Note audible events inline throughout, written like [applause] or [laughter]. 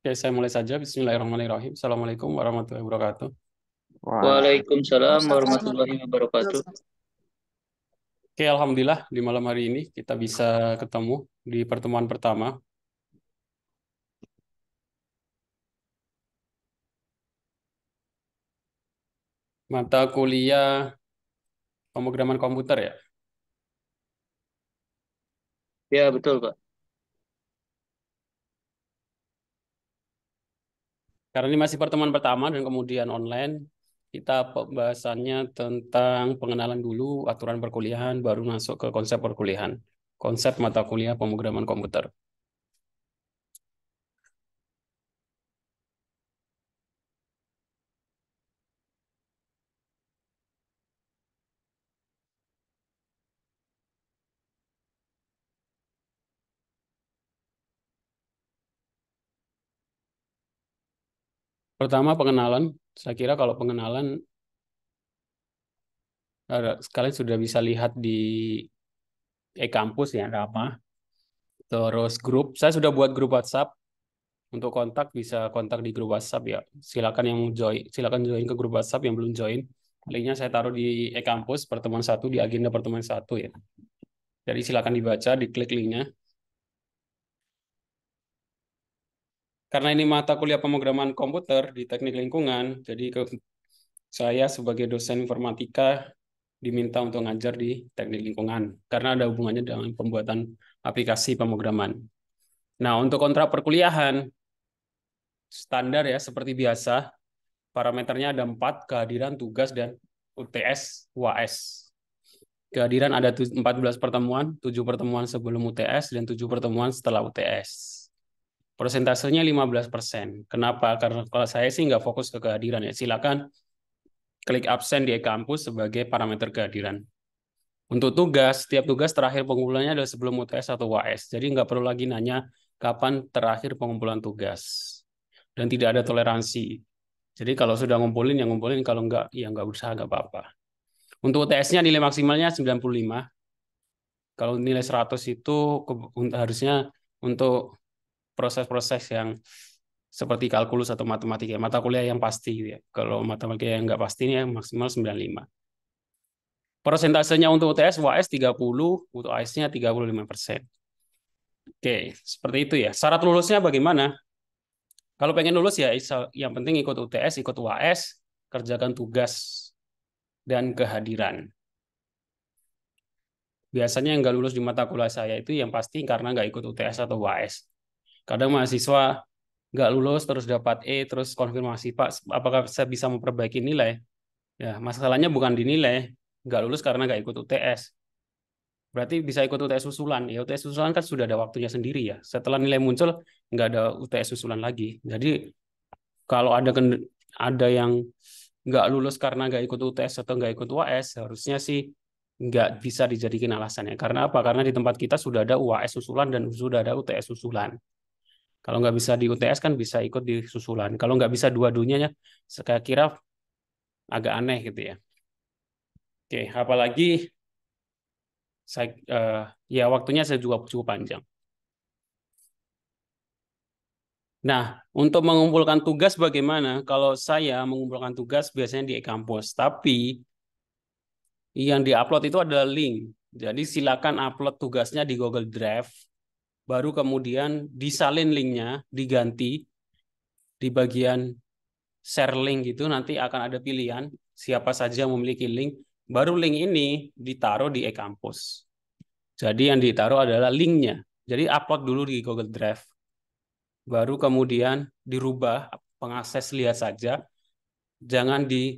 Oke, saya mulai saja. Bismillahirrahmanirrahim. Assalamualaikum warahmatullahi wabarakatuh. Waalaikumsalam warahmatullahi wabarakatuh. Oke, Alhamdulillah di malam hari ini kita bisa ketemu di pertemuan pertama. Mata kuliah pemrograman komputer ya? Ya, betul Pak. Karena ini masih pertemuan pertama dan kemudian online, kita pembahasannya tentang pengenalan dulu aturan perkuliahan, baru masuk ke konsep perkuliahan, konsep mata kuliah pemrograman komputer. Pertama pengenalan. Saya kira kalau pengenalan sekalian sudah bisa lihat di e-kampus ya apa Terus grup, saya sudah buat grup WhatsApp. Untuk kontak bisa kontak di grup WhatsApp ya. Silakan yang join, silakan join ke grup WhatsApp yang belum join. Linknya saya taruh di e-kampus pertemuan satu di agenda pertemuan satu ya. Jadi silakan dibaca, diklik linknya. karena ini mata kuliah pemrograman komputer di teknik lingkungan, jadi ke, saya sebagai dosen informatika diminta untuk ngajar di teknik lingkungan karena ada hubungannya dengan pembuatan aplikasi pemrograman. Nah, untuk kontrak perkuliahan standar ya seperti biasa, parameternya ada empat, kehadiran, tugas, dan UTS, UAS. Kehadiran ada 14 pertemuan, 7 pertemuan sebelum UTS, dan 7 pertemuan setelah UTS. Persentasenya 15%. Kenapa? Karena kalau saya sih nggak fokus ke kehadiran ya. Silakan klik absen di e-kampus sebagai parameter kehadiran. Untuk tugas, setiap tugas terakhir pengumpulannya adalah sebelum UTS atau UAS. Jadi nggak perlu lagi nanya kapan terakhir pengumpulan tugas. Dan tidak ada toleransi. Jadi kalau sudah ngumpulin, yang ngumpulin. Kalau nggak, ya nggak usah, nggak apa-apa. Untuk UTS-nya nilai maksimalnya 95. Kalau nilai 100 itu harusnya untuk proses-proses yang seperti kalkulus atau matematika, mata kuliah yang pasti gitu ya. Kalau matematika yang nggak pasti ini yang maksimal 95. Persentasenya untuk UTS UAS 30, untuk AS-nya 35 persen. Oke, seperti itu ya. Syarat lulusnya bagaimana? Kalau pengen lulus ya yang penting ikut UTS, ikut UAS, kerjakan tugas dan kehadiran. Biasanya yang nggak lulus di mata kuliah saya itu yang pasti karena nggak ikut UTS atau UAS kadang mahasiswa nggak lulus terus dapat E terus konfirmasi Pak apakah saya bisa memperbaiki nilai ya masalahnya bukan dinilai nggak lulus karena nggak ikut UTS berarti bisa ikut UTS susulan ya UTS susulan kan sudah ada waktunya sendiri ya setelah nilai muncul nggak ada UTS susulan lagi jadi kalau ada ada yang nggak lulus karena nggak ikut UTS atau nggak ikut UAS harusnya sih nggak bisa dijadikan alasannya karena apa karena di tempat kita sudah ada UAS susulan dan sudah ada UTS susulan kalau nggak bisa di UTS kan bisa ikut di susulan. Kalau nggak bisa dua-duanya ya, saya kira agak aneh gitu ya. Oke, apalagi saya uh, ya waktunya saya juga cukup panjang. Nah, untuk mengumpulkan tugas bagaimana? Kalau saya mengumpulkan tugas biasanya di e-kampus, tapi yang di upload itu adalah link. Jadi silakan upload tugasnya di Google Drive baru kemudian disalin linknya, diganti di bagian share link gitu, nanti akan ada pilihan siapa saja yang memiliki link, baru link ini ditaruh di e campus Jadi yang ditaruh adalah linknya. Jadi upload dulu di Google Drive. Baru kemudian dirubah, pengakses lihat saja. Jangan di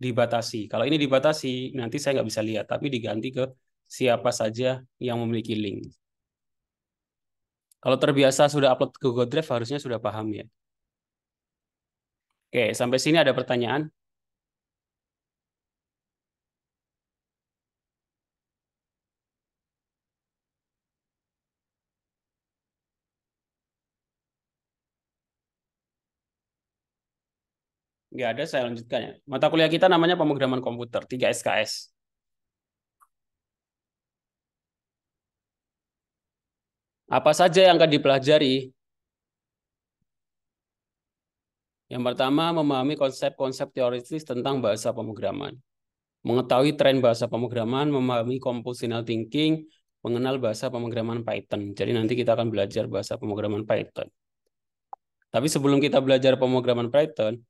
dibatasi. Kalau ini dibatasi, nanti saya nggak bisa lihat, tapi diganti ke siapa saja yang memiliki link. Kalau terbiasa sudah upload ke Google Drive harusnya sudah paham ya. Oke, sampai sini ada pertanyaan? Nggak ada, saya lanjutkan ya. Mata kuliah kita namanya pemrograman komputer, 3 SKS. Apa saja yang akan dipelajari? Yang pertama, memahami konsep-konsep teoritis tentang bahasa pemrograman. Mengetahui tren bahasa pemrograman, memahami compositional thinking, mengenal bahasa pemrograman Python. Jadi nanti kita akan belajar bahasa pemrograman Python. Tapi sebelum kita belajar pemrograman Python,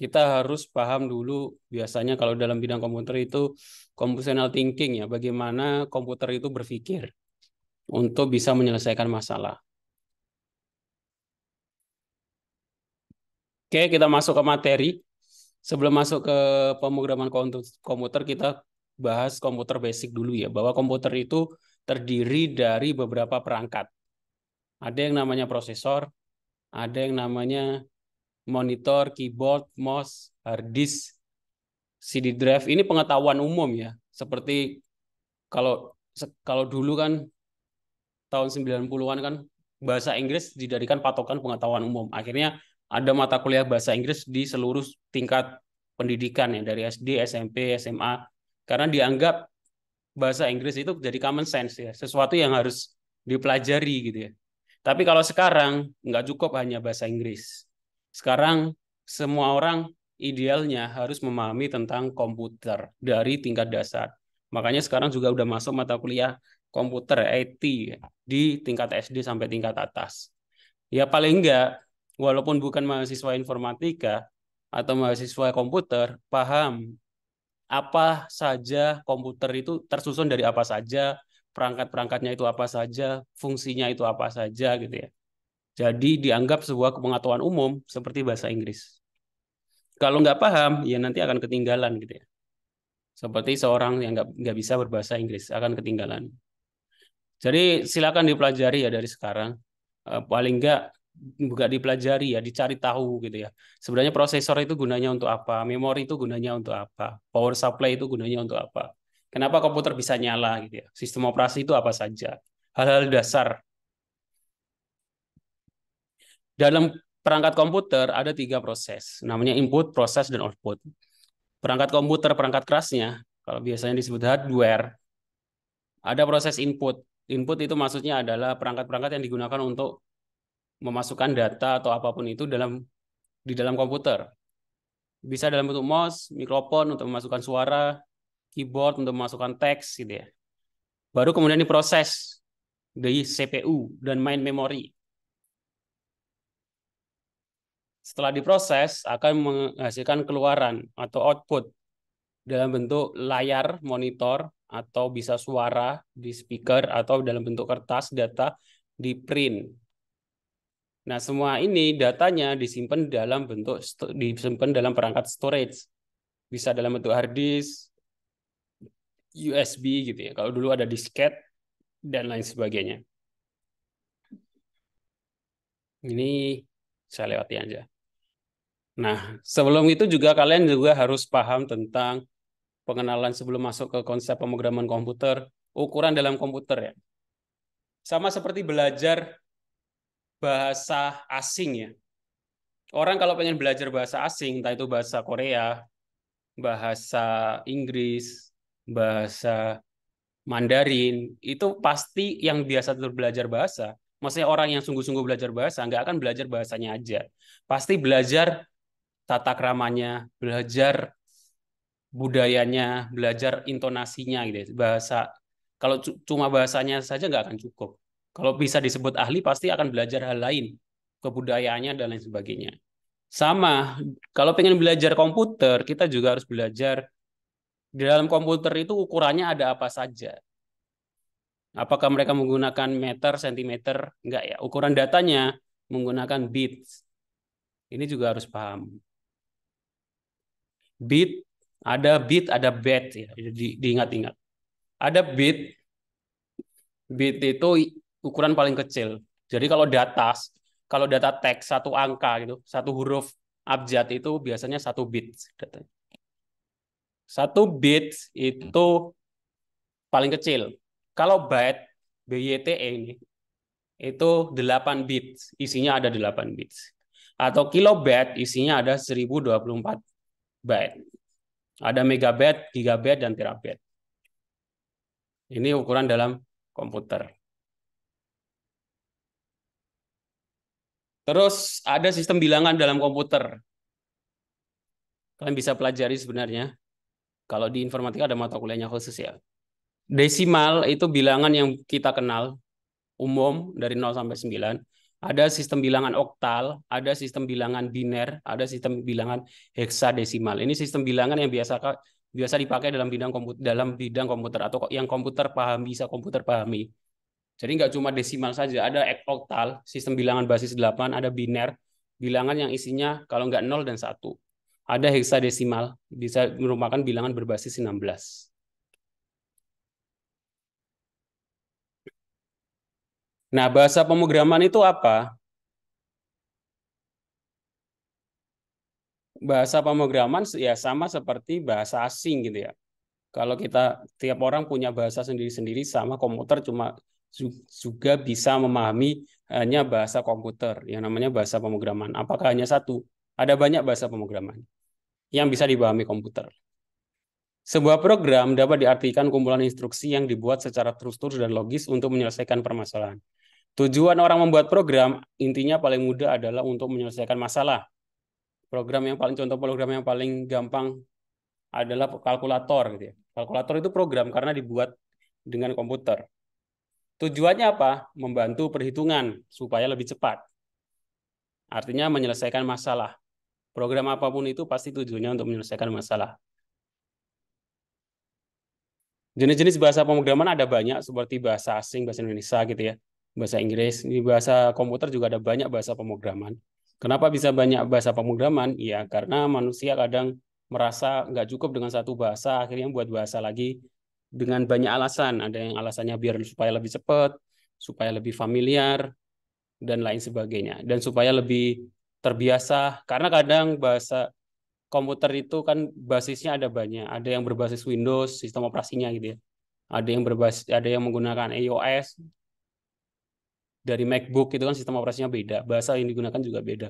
kita harus paham dulu biasanya kalau dalam bidang komputer itu compositional thinking ya, bagaimana komputer itu berpikir untuk bisa menyelesaikan masalah. Oke, kita masuk ke materi. Sebelum masuk ke pemrograman komputer, kita bahas komputer basic dulu ya, bahwa komputer itu terdiri dari beberapa perangkat. Ada yang namanya prosesor, ada yang namanya monitor, keyboard, mouse, hard disk, CD drive. Ini pengetahuan umum ya. Seperti kalau kalau dulu kan tahun 90-an kan bahasa Inggris dijadikan patokan pengetahuan umum. Akhirnya ada mata kuliah bahasa Inggris di seluruh tingkat pendidikan ya dari SD, SMP, SMA karena dianggap bahasa Inggris itu jadi common sense ya, sesuatu yang harus dipelajari gitu ya. Tapi kalau sekarang nggak cukup hanya bahasa Inggris. Sekarang semua orang idealnya harus memahami tentang komputer dari tingkat dasar. Makanya sekarang juga udah masuk mata kuliah komputer IT di tingkat SD sampai tingkat atas. Ya paling enggak walaupun bukan mahasiswa informatika atau mahasiswa komputer paham apa saja komputer itu tersusun dari apa saja, perangkat-perangkatnya itu apa saja, fungsinya itu apa saja gitu ya. Jadi dianggap sebuah pengetahuan umum seperti bahasa Inggris. Kalau nggak paham, ya nanti akan ketinggalan gitu ya. Seperti seorang yang nggak, nggak bisa berbahasa Inggris, akan ketinggalan. Jadi silakan dipelajari ya dari sekarang. Eh, paling enggak nggak dipelajari ya, dicari tahu gitu ya. Sebenarnya prosesor itu gunanya untuk apa, memori itu gunanya untuk apa, power supply itu gunanya untuk apa. Kenapa komputer bisa nyala gitu ya? Sistem operasi itu apa saja? Hal-hal dasar. Dalam perangkat komputer ada tiga proses, namanya input, proses, dan output. Perangkat komputer, perangkat kerasnya, kalau biasanya disebut hardware, ada proses input. Input itu maksudnya adalah perangkat-perangkat yang digunakan untuk memasukkan data atau apapun itu dalam di dalam komputer. Bisa dalam bentuk mouse, mikrofon untuk memasukkan suara, keyboard untuk memasukkan teks gitu ya. Baru kemudian diproses dari CPU dan main memory. Setelah diproses akan menghasilkan keluaran atau output dalam bentuk layar monitor atau bisa suara di speaker atau dalam bentuk kertas data di print. Nah, semua ini datanya disimpan dalam bentuk disimpan dalam perangkat storage. Bisa dalam bentuk hard disk, USB gitu ya. Kalau dulu ada disket dan lain sebagainya. Ini saya lewati aja. Nah, sebelum itu juga kalian juga harus paham tentang pengenalan sebelum masuk ke konsep pemrograman komputer, ukuran dalam komputer ya. Sama seperti belajar bahasa asing ya. Orang kalau pengen belajar bahasa asing, entah itu bahasa Korea, bahasa Inggris, bahasa Mandarin, itu pasti yang biasa belajar bahasa. Maksudnya orang yang sungguh-sungguh belajar bahasa, nggak akan belajar bahasanya aja. Pasti belajar tata kramanya, belajar budayanya, belajar intonasinya gitu, ya. bahasa. Kalau cuma bahasanya saja nggak akan cukup. Kalau bisa disebut ahli pasti akan belajar hal lain, kebudayaannya dan lain sebagainya. Sama, kalau pengen belajar komputer, kita juga harus belajar di dalam komputer itu ukurannya ada apa saja. Apakah mereka menggunakan meter, sentimeter? Enggak ya. Ukuran datanya menggunakan bit. Ini juga harus paham. Bit ada bit, ada bet ya. Di, diingat-ingat. Ada bit. Bit itu ukuran paling kecil. Jadi kalau data kalau data teks satu angka gitu, satu huruf abjad itu biasanya satu bit Satu bit itu paling kecil. Kalau byte BYTE ini itu 8 bit, isinya ada 8 bit. Atau kilobyte isinya ada 1024 byte. Ada megabit, gigabit, dan terabit. Ini ukuran dalam komputer. Terus ada sistem bilangan dalam komputer. Kalian bisa pelajari sebenarnya. Kalau di informatika ada mata kuliahnya khusus ya. Desimal itu bilangan yang kita kenal umum dari 0 sampai 9. Ada sistem bilangan oktal, ada sistem bilangan biner, ada sistem bilangan heksadesimal. Ini sistem bilangan yang biasa biasa dipakai dalam bidang komputer dalam bidang komputer atau yang komputer paham bisa komputer pahami. Jadi nggak cuma desimal saja, ada oktal, sistem bilangan basis 8, ada biner, bilangan yang isinya kalau nggak 0 dan 1. Ada heksadesimal, bisa merupakan bilangan berbasis 16. Nah, bahasa pemrograman itu apa? Bahasa pemrograman ya sama seperti bahasa asing gitu ya. Kalau kita tiap orang punya bahasa sendiri-sendiri sama komputer cuma juga bisa memahami hanya bahasa komputer yang namanya bahasa pemrograman. Apakah hanya satu? Ada banyak bahasa pemrograman yang bisa dipahami komputer. Sebuah program dapat diartikan kumpulan instruksi yang dibuat secara terus-terus dan logis untuk menyelesaikan permasalahan. Tujuan orang membuat program intinya paling mudah adalah untuk menyelesaikan masalah. Program yang paling contoh program yang paling gampang adalah kalkulator gitu ya. Kalkulator itu program karena dibuat dengan komputer. Tujuannya apa? Membantu perhitungan supaya lebih cepat. Artinya menyelesaikan masalah. Program apapun itu pasti tujuannya untuk menyelesaikan masalah. Jenis-jenis bahasa pemrograman ada banyak seperti bahasa asing, bahasa Indonesia gitu ya bahasa Inggris, di bahasa komputer juga ada banyak bahasa pemrograman. Kenapa bisa banyak bahasa pemrograman? Ya karena manusia kadang merasa nggak cukup dengan satu bahasa, akhirnya buat bahasa lagi dengan banyak alasan. Ada yang alasannya biar supaya lebih cepat, supaya lebih familiar, dan lain sebagainya. Dan supaya lebih terbiasa, karena kadang bahasa komputer itu kan basisnya ada banyak. Ada yang berbasis Windows, sistem operasinya gitu ya. Ada yang berbasis, ada yang menggunakan iOS, dari MacBook itu kan sistem operasinya beda, bahasa yang digunakan juga beda.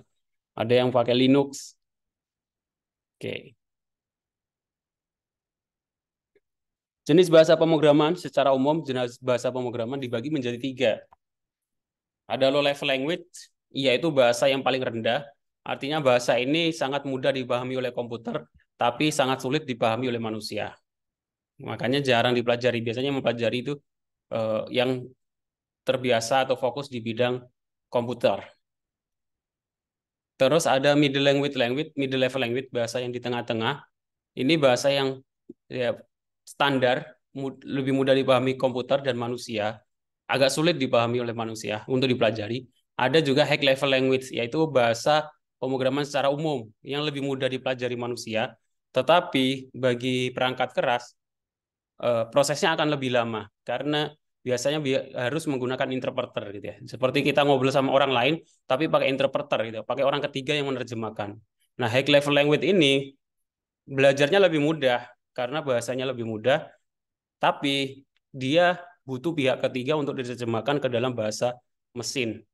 Ada yang pakai Linux. Oke. Okay. Jenis bahasa pemrograman secara umum jenis bahasa pemrograman dibagi menjadi tiga. Ada low level language, yaitu bahasa yang paling rendah. Artinya bahasa ini sangat mudah dipahami oleh komputer, tapi sangat sulit dipahami oleh manusia. Makanya jarang dipelajari. Biasanya mempelajari itu eh, yang terbiasa atau fokus di bidang komputer. Terus ada middle language language, middle level language bahasa yang di tengah-tengah. Ini bahasa yang ya, standar mud, lebih mudah dipahami komputer dan manusia. Agak sulit dipahami oleh manusia untuk dipelajari. Ada juga high level language yaitu bahasa pemrograman secara umum yang lebih mudah dipelajari manusia. Tetapi bagi perangkat keras eh, prosesnya akan lebih lama karena biasanya bi harus menggunakan interpreter gitu ya. Seperti kita ngobrol sama orang lain tapi pakai interpreter gitu, pakai orang ketiga yang menerjemahkan. Nah, high level language ini belajarnya lebih mudah karena bahasanya lebih mudah tapi dia butuh pihak ketiga untuk diterjemahkan ke dalam bahasa mesin.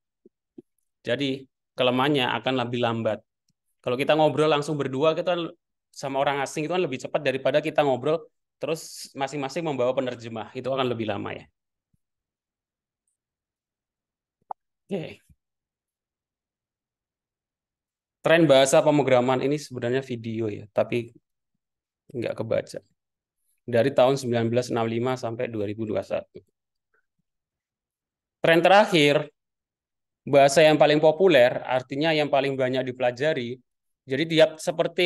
Jadi kelemahannya akan lebih lambat. Kalau kita ngobrol langsung berdua kita sama orang asing itu kan lebih cepat daripada kita ngobrol terus masing-masing membawa penerjemah. Itu akan lebih lama ya. Oke. Tren bahasa pemrograman ini sebenarnya video ya, tapi nggak kebaca. Dari tahun 1965 sampai 2021. Tren terakhir, bahasa yang paling populer, artinya yang paling banyak dipelajari, jadi tiap seperti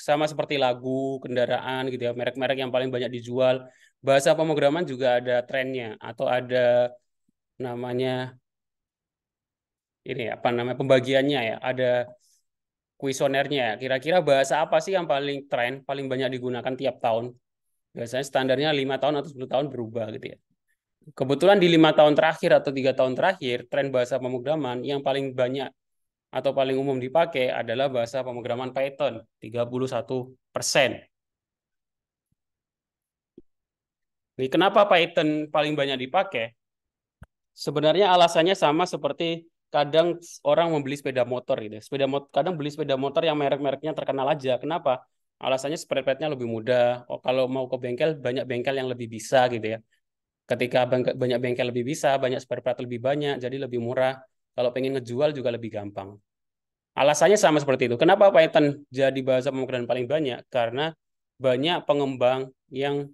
sama seperti lagu, kendaraan gitu ya, merek-merek yang paling banyak dijual. Bahasa pemrograman juga ada trennya atau ada namanya ini apa namanya pembagiannya ya ada kuisonernya ya. Kira-kira bahasa apa sih yang paling tren, paling banyak digunakan tiap tahun? Biasanya standarnya lima tahun atau sepuluh tahun berubah gitu ya. Kebetulan di lima tahun terakhir atau tiga tahun terakhir, tren bahasa pemrograman yang paling banyak atau paling umum dipakai adalah bahasa pemrograman Python, 31 persen. Kenapa Python paling banyak dipakai? Sebenarnya alasannya sama seperti kadang orang membeli sepeda motor gitu. Ya. Sepeda motor kadang beli sepeda motor yang merek-mereknya terkenal aja. Kenapa? Alasannya spread partnya lebih mudah. Oh, kalau mau ke bengkel banyak bengkel yang lebih bisa gitu ya. Ketika banyak bengkel lebih bisa, banyak spare part lebih banyak, jadi lebih murah. Kalau pengen ngejual juga lebih gampang. Alasannya sama seperti itu. Kenapa Python jadi bahasa pemrograman paling banyak? Karena banyak pengembang yang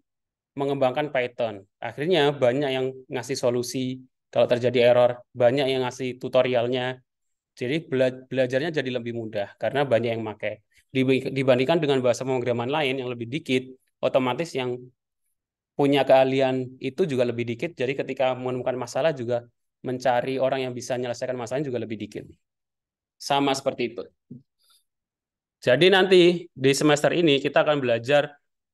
mengembangkan Python. Akhirnya banyak yang ngasih solusi kalau terjadi error, banyak yang ngasih tutorialnya. Jadi bela belajarnya jadi lebih mudah karena banyak yang pakai. Dibandingkan dengan bahasa pemrograman lain yang lebih dikit, otomatis yang punya keahlian itu juga lebih dikit. Jadi ketika menemukan masalah juga mencari orang yang bisa menyelesaikan masalahnya juga lebih dikit. Sama seperti itu. Jadi nanti di semester ini kita akan belajar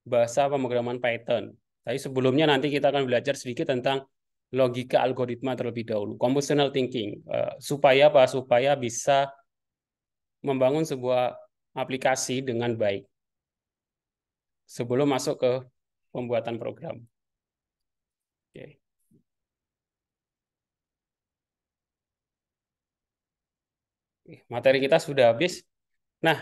bahasa pemrograman Python. Tapi sebelumnya nanti kita akan belajar sedikit tentang logika algoritma terlebih dahulu, computational thinking, eh, supaya apa? Supaya bisa membangun sebuah aplikasi dengan baik sebelum masuk ke pembuatan program. Oke. Okay. Materi kita sudah habis. Nah,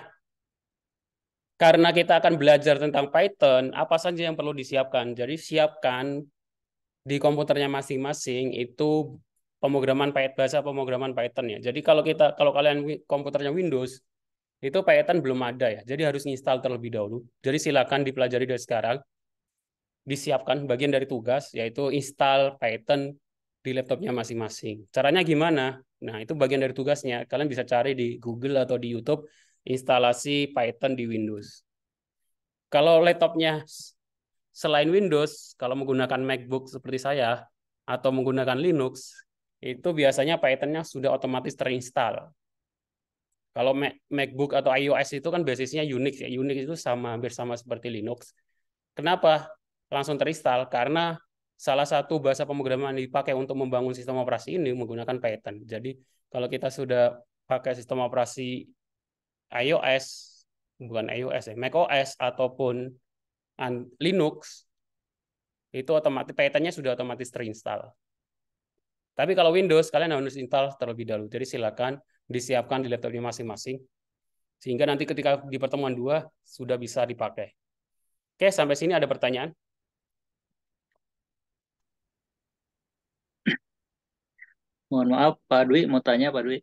karena kita akan belajar tentang Python, apa saja yang perlu disiapkan? Jadi siapkan di komputernya masing-masing itu pemrograman Python bahasa pemrograman Python ya. Jadi kalau kita kalau kalian komputernya Windows itu Python belum ada ya. Jadi harus install terlebih dahulu. Jadi silakan dipelajari dari sekarang. Disiapkan bagian dari tugas yaitu install Python di laptopnya masing-masing. Caranya gimana? Nah, itu bagian dari tugasnya. Kalian bisa cari di Google atau di YouTube instalasi Python di Windows. Kalau laptopnya selain Windows, kalau menggunakan MacBook seperti saya atau menggunakan Linux, itu biasanya Python-nya sudah otomatis terinstall. Kalau MacBook atau iOS itu kan basisnya Unix ya. Unix itu sama hampir sama seperti Linux. Kenapa langsung terinstall? Karena salah satu bahasa pemrograman dipakai untuk membangun sistem operasi ini menggunakan Python. Jadi kalau kita sudah pakai sistem operasi iOS, bukan iOS ya, macOS ataupun Linux itu otomatis python sudah otomatis terinstall. Tapi kalau Windows kalian harus install terlebih dahulu. Jadi silakan disiapkan di laptopnya masing-masing sehingga nanti ketika di pertemuan dua sudah bisa dipakai. Oke, sampai sini ada pertanyaan? Mohon maaf, Pak Dwi mau tanya Pak Dwi.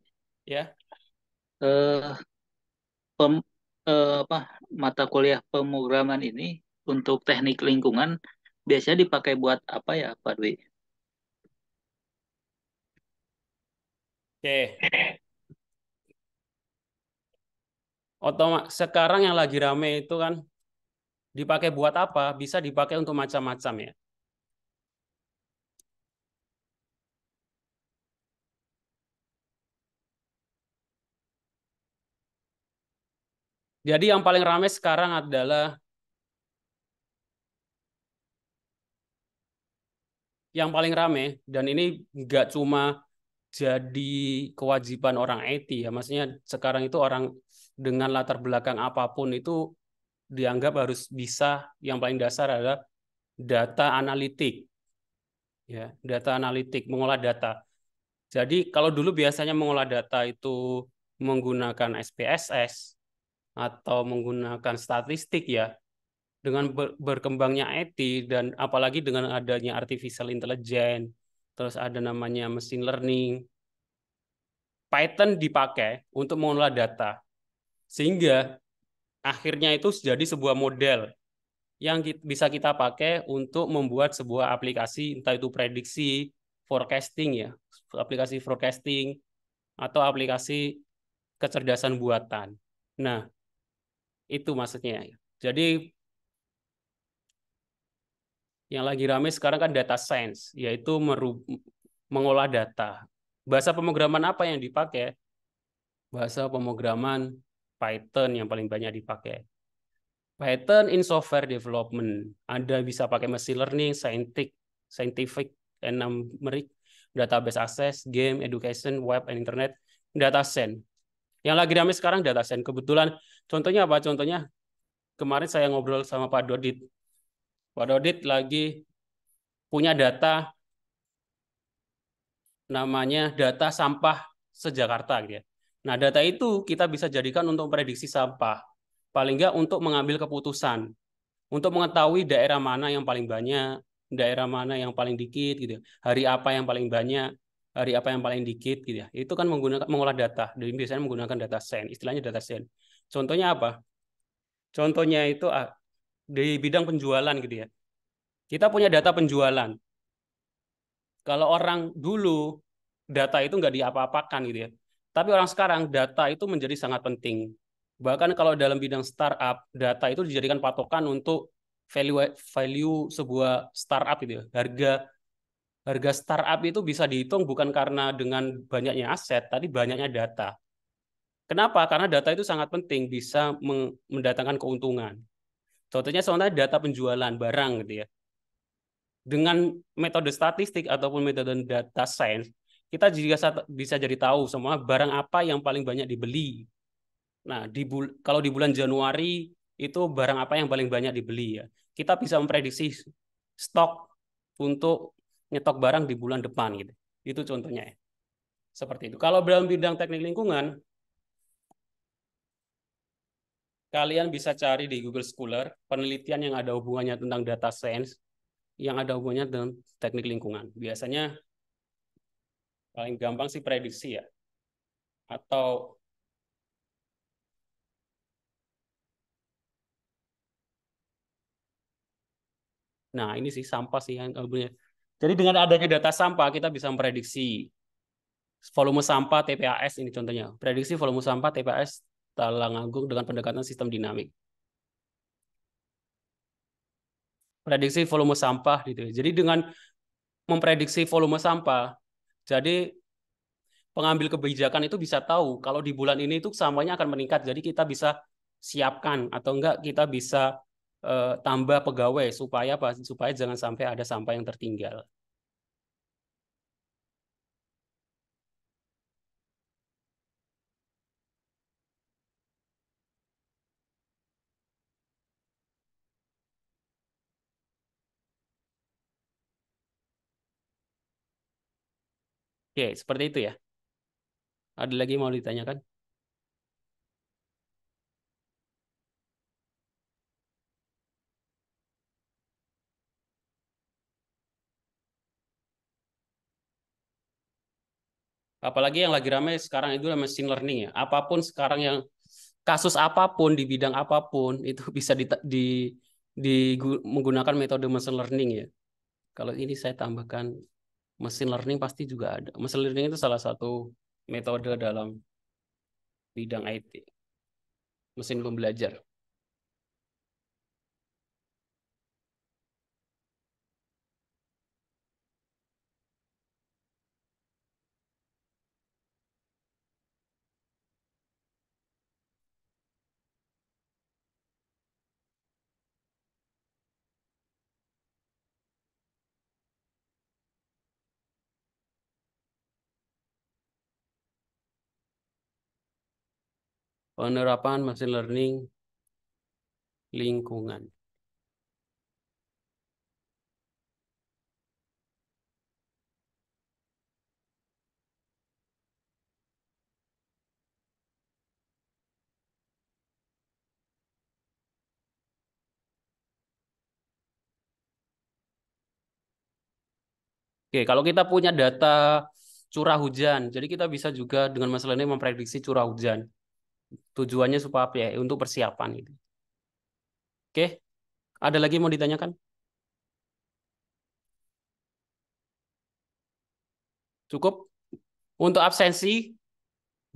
Ya. Eh, pem, uh, apa mata kuliah pemrograman ini untuk teknik lingkungan biasanya dipakai buat apa ya Pak Dwi? Oke. Otoma sekarang yang lagi rame itu kan dipakai buat apa? Bisa dipakai untuk macam-macam ya. Jadi yang paling ramai sekarang adalah yang paling rame dan ini nggak cuma jadi kewajiban orang IT ya maksudnya sekarang itu orang dengan latar belakang apapun itu dianggap harus bisa yang paling dasar adalah data analitik ya data analitik mengolah data jadi kalau dulu biasanya mengolah data itu menggunakan SPSS atau menggunakan statistik ya dengan berkembangnya IT dan apalagi dengan adanya artificial intelligence, terus ada namanya machine learning, Python dipakai untuk mengelola data. Sehingga akhirnya itu jadi sebuah model yang bisa kita pakai untuk membuat sebuah aplikasi, entah itu prediksi, forecasting ya, aplikasi forecasting, atau aplikasi kecerdasan buatan. Nah, itu maksudnya. Jadi yang lagi rame sekarang kan data science, yaitu mengolah data. Bahasa pemrograman apa yang dipakai? Bahasa pemrograman Python yang paling banyak dipakai. Python in software development. Anda bisa pakai machine learning, scientific, scientific and numeric, database access, game, education, web, and internet, data science. Yang lagi rame sekarang data science. Kebetulan contohnya apa? Contohnya kemarin saya ngobrol sama Pak Dodit Pak Dodit lagi punya data namanya data sampah sejakarta gitu ya. Nah, data itu kita bisa jadikan untuk prediksi sampah, paling nggak untuk mengambil keputusan, untuk mengetahui daerah mana yang paling banyak, daerah mana yang paling dikit gitu. Ya. Hari apa yang paling banyak, hari apa yang paling dikit gitu ya. Itu kan menggunakan mengolah data. Jadi biasanya menggunakan data sen, istilahnya data sen. Contohnya apa? Contohnya itu di bidang penjualan gitu ya. Kita punya data penjualan. Kalau orang dulu data itu nggak diapa-apakan gitu ya. Tapi orang sekarang data itu menjadi sangat penting. Bahkan kalau dalam bidang startup, data itu dijadikan patokan untuk value value sebuah startup gitu ya. Harga harga startup itu bisa dihitung bukan karena dengan banyaknya aset, tapi banyaknya data. Kenapa? Karena data itu sangat penting bisa mendatangkan keuntungan. Contohnya soalnya data penjualan barang gitu ya. Dengan metode statistik ataupun metode data science, kita juga bisa jadi tahu semua barang apa yang paling banyak dibeli. Nah, di bul kalau di bulan Januari itu barang apa yang paling banyak dibeli ya. Kita bisa memprediksi stok untuk nyetok barang di bulan depan gitu. Itu contohnya ya. Seperti itu. Kalau dalam bidang teknik lingkungan, kalian bisa cari di Google Scholar penelitian yang ada hubungannya tentang data science yang ada hubungannya dengan teknik lingkungan. Biasanya paling gampang sih prediksi ya. Atau Nah, ini sih sampah sih yang hubungannya. Jadi dengan adanya data sampah kita bisa memprediksi volume sampah TPAS ini contohnya. Prediksi volume sampah TPAS Talang Talangagung dengan pendekatan sistem dinamik. Prediksi volume sampah gitu. Jadi dengan memprediksi volume sampah, jadi pengambil kebijakan itu bisa tahu kalau di bulan ini itu sampahnya akan meningkat. Jadi kita bisa siapkan atau enggak kita bisa uh, tambah pegawai supaya apa? Supaya jangan sampai ada sampah yang tertinggal. Oke, seperti itu ya. Ada lagi mau ditanyakan? Apalagi yang lagi ramai sekarang itu machine learning ya. Apapun sekarang yang kasus apapun di bidang apapun [laughs] itu bisa di, di, di menggunakan metode machine learning ya. Kalau ini saya tambahkan mesin learning pasti juga ada. Mesin learning itu salah satu metode dalam bidang IT. Mesin pembelajar. penerapan machine learning lingkungan. Oke, kalau kita punya data curah hujan, jadi kita bisa juga dengan masalah ini memprediksi curah hujan tujuannya supaya apa ya untuk persiapan itu, oke ada lagi yang mau ditanyakan cukup untuk absensi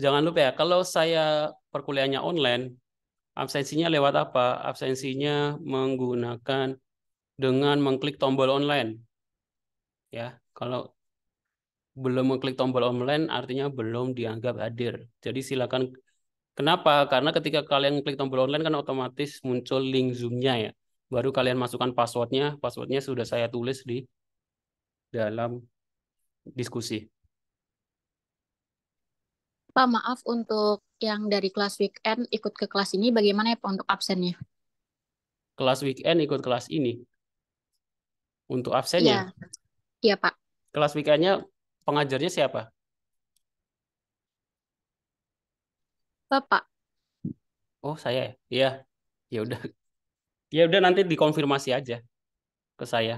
jangan lupa ya kalau saya perkuliahannya online absensinya lewat apa absensinya menggunakan dengan mengklik tombol online ya kalau belum mengklik tombol online artinya belum dianggap hadir. Jadi silakan Kenapa? Karena ketika kalian klik tombol online kan otomatis muncul link Zoom-nya ya. Baru kalian masukkan passwordnya. Passwordnya sudah saya tulis di dalam diskusi. Pak, maaf untuk yang dari kelas weekend ikut ke kelas ini, bagaimana ya Pak untuk absennya? Kelas weekend ikut kelas ini? Untuk absennya? Iya, ya, Pak. Kelas weekendnya pengajarnya siapa? Bapak. Oh, saya ya? Iya. Ya udah. Ya udah nanti dikonfirmasi aja ke saya.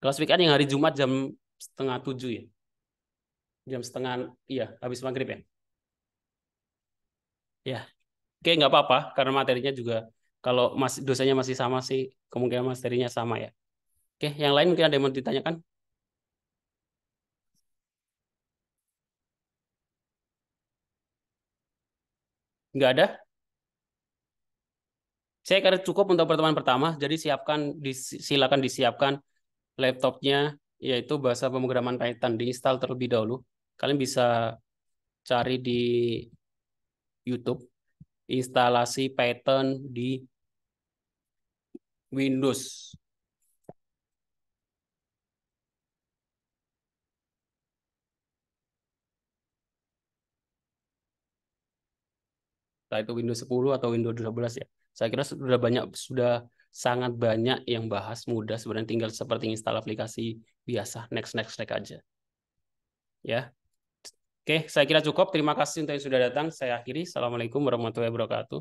Kelas weekend yang hari Jumat jam setengah tujuh ya? Jam setengah, iya, habis maghrib ya? Ya, oke nggak apa-apa, karena materinya juga, kalau masih dosanya masih sama sih, kemungkinan materinya sama ya. Oke, yang lain mungkin ada yang mau ditanyakan? Nggak ada? Saya kira cukup untuk pertemuan pertama, jadi siapkan silakan disiapkan laptopnya, yaitu bahasa pemrograman Python diinstal terlebih dahulu. Kalian bisa cari di YouTube instalasi Python di Windows. entah itu Windows 10 atau Windows 12 ya. Saya kira sudah banyak sudah sangat banyak yang bahas mudah sebenarnya tinggal seperti install aplikasi biasa next next next aja. Ya. Oke, saya kira cukup. Terima kasih untuk yang sudah datang. Saya akhiri. Assalamualaikum warahmatullahi wabarakatuh.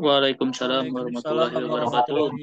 Waalaikumsalam warahmatullahi wabarakatuh.